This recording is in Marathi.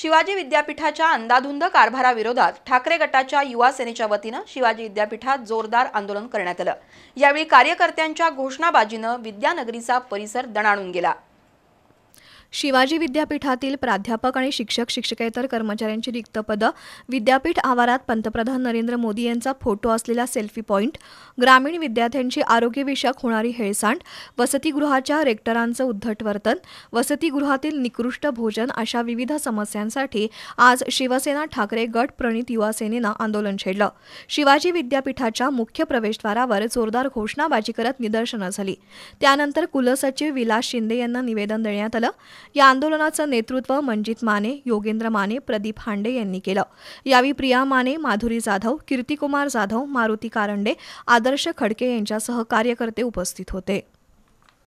शिवाजी विद्यापीठाच्या अंदाधुंद कारभाराविरोधात ठाकरे गटाच्या युवा सेनेच्या वतीनं शिवाजी विद्यापीठात जोरदार आंदोलन करण्यात आलं यावेळी कार्यकर्त्यांच्या घोषणाबाजीनं विद्यानगरीचा परिसर दणाणून गेला शिवाजी विद्यापीठातील प्राध्यापक आणि शिक्षक शिक्षकेतर कर्मचाऱ्यांची रिक्त पदं विद्यापीठ आवारात पंतप्रधान नरेंद्र मोदी यांचा फोटो असलेला सेल्फी पॉईंट ग्रामीण विद्यार्थ्यांची आरोग्यविषयक होणारी हेळसांड वसतिगृहाच्या रेक्टरांचं उद्धट वर्तन वसतिगृहातील निकृष्ट भोजन अशा विविध समस्यांसाठी आज शिवसेना ठाकरे गट प्रणित युवासेनेनं आंदोलन छेडलं शिवाजी विद्यापीठाच्या मुख्य प्रवेशद्वारावर जोरदार घोषणाबाजी करत निदर्शनं झाली त्यानंतर कुलसचिव विलास शिंदे यांना निवेदन देण्यात आलं या आंदोलनाचं नेतृत्व मंजित माने योगेंद्र माने प्रदीप हांडे यांनी केलं यावेळी प्रिया माने माधुरी जाधव कीर्तिकुमार जाधव मारुती कारंडे आदर्श खडके यांच्यासह कार्यकर्ते उपस्थित होते